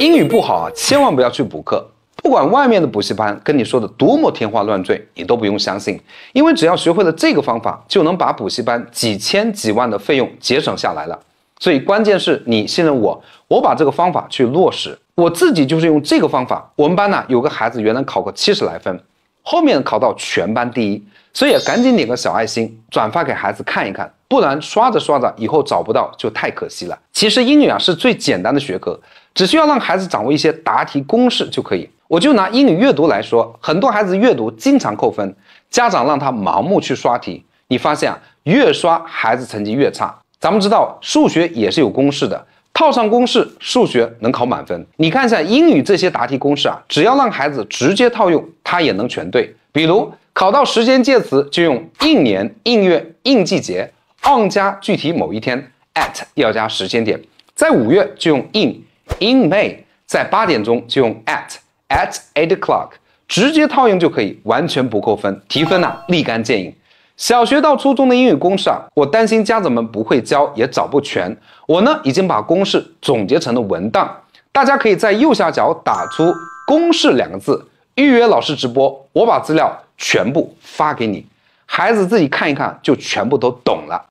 英语不好啊，千万不要去补课。不管外面的补习班跟你说的多么天花乱坠，你都不用相信。因为只要学会了这个方法，就能把补习班几千几万的费用节省下来了。所以关键是你信任我，我把这个方法去落实，我自己就是用这个方法。我们班呢有个孩子原来考个七十来分，后面考到全班第一。所以赶紧点个小爱心，转发给孩子看一看，不然刷着刷着以后找不到就太可惜了。其实英语啊是最简单的学科。只需要让孩子掌握一些答题公式就可以。我就拿英语阅读来说，很多孩子阅读经常扣分，家长让他盲目去刷题，你发现啊，越刷孩子成绩越差。咱们知道数学也是有公式的，套上公式数学能考满分。你看一下英语这些答题公式啊，只要让孩子直接套用，他也能全对。比如考到时间介词就用 in 年 in 月 in 季节 on 加具体某一天 at 要加时间点，在五月就用 in。In May，在八点钟就用 at at eight o'clock 直接套用就可以，完全不扣分，提分呢立竿见影。小学到初中的英语公式啊，我担心家长们不会教，也找不全。我呢已经把公式总结成了文档，大家可以在右下角打出“公式”两个字，预约老师直播，我把资料全部发给你，孩子自己看一看就全部都懂了。